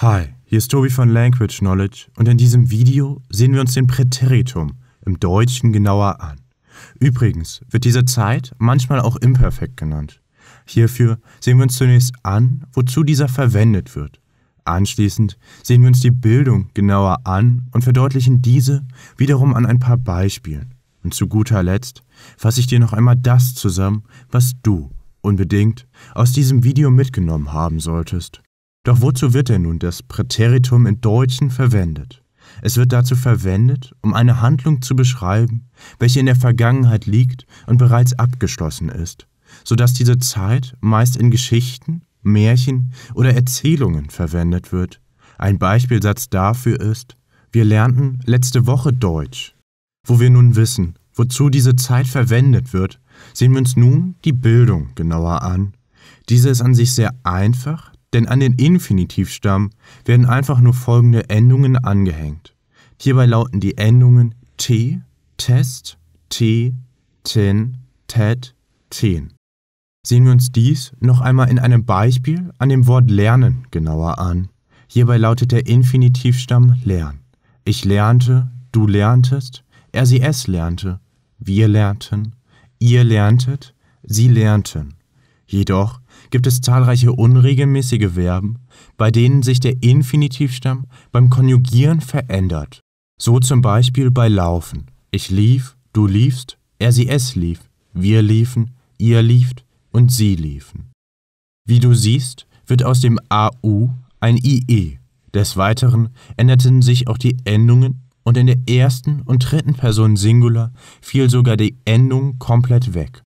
Hi, hier ist Tobi von Language Knowledge und in diesem Video sehen wir uns den Präteritum im Deutschen genauer an. Übrigens wird diese Zeit manchmal auch Imperfekt genannt. Hierfür sehen wir uns zunächst an, wozu dieser verwendet wird. Anschließend sehen wir uns die Bildung genauer an und verdeutlichen diese wiederum an ein paar Beispielen. Und zu guter Letzt fasse ich dir noch einmal das zusammen, was du unbedingt aus diesem Video mitgenommen haben solltest. Doch wozu wird denn nun das Präteritum in Deutschen verwendet? Es wird dazu verwendet, um eine Handlung zu beschreiben, welche in der Vergangenheit liegt und bereits abgeschlossen ist, sodass diese Zeit meist in Geschichten, Märchen oder Erzählungen verwendet wird. Ein Beispielsatz dafür ist, wir lernten letzte Woche Deutsch. Wo wir nun wissen, wozu diese Zeit verwendet wird, sehen wir uns nun die Bildung genauer an. Diese ist an sich sehr einfach, denn an den Infinitivstamm werden einfach nur folgende Endungen angehängt. Hierbei lauten die Endungen t, test, t, ten, tet, ten. Sehen wir uns dies noch einmal in einem Beispiel an dem Wort lernen genauer an. Hierbei lautet der Infinitivstamm lern. Ich lernte, du lerntest, er sie es lernte, wir lernten, ihr lerntet, sie lernten. Jedoch gibt es zahlreiche unregelmäßige Verben, bei denen sich der Infinitivstamm beim Konjugieren verändert. So zum Beispiel bei laufen. Ich lief, du liefst, er sie es lief, wir liefen, ihr lieft und sie liefen. Wie du siehst, wird aus dem AU ein IE. Des Weiteren änderten sich auch die Endungen und in der ersten und dritten Person Singular fiel sogar die Endung komplett weg.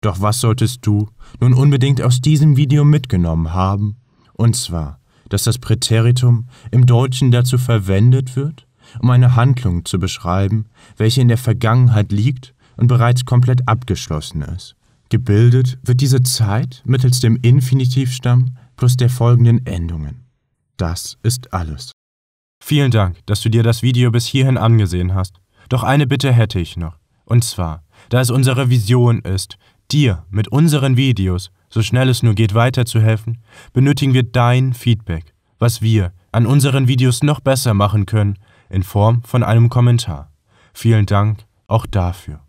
Doch was solltest du nun unbedingt aus diesem Video mitgenommen haben? Und zwar, dass das Präteritum im Deutschen dazu verwendet wird, um eine Handlung zu beschreiben, welche in der Vergangenheit liegt und bereits komplett abgeschlossen ist. Gebildet wird diese Zeit mittels dem Infinitivstamm plus der folgenden Endungen. Das ist alles. Vielen Dank, dass du dir das Video bis hierhin angesehen hast. Doch eine Bitte hätte ich noch. Und zwar, da es unsere Vision ist, dir mit unseren Videos so schnell es nur geht weiterzuhelfen, benötigen wir dein Feedback, was wir an unseren Videos noch besser machen können, in Form von einem Kommentar. Vielen Dank auch dafür.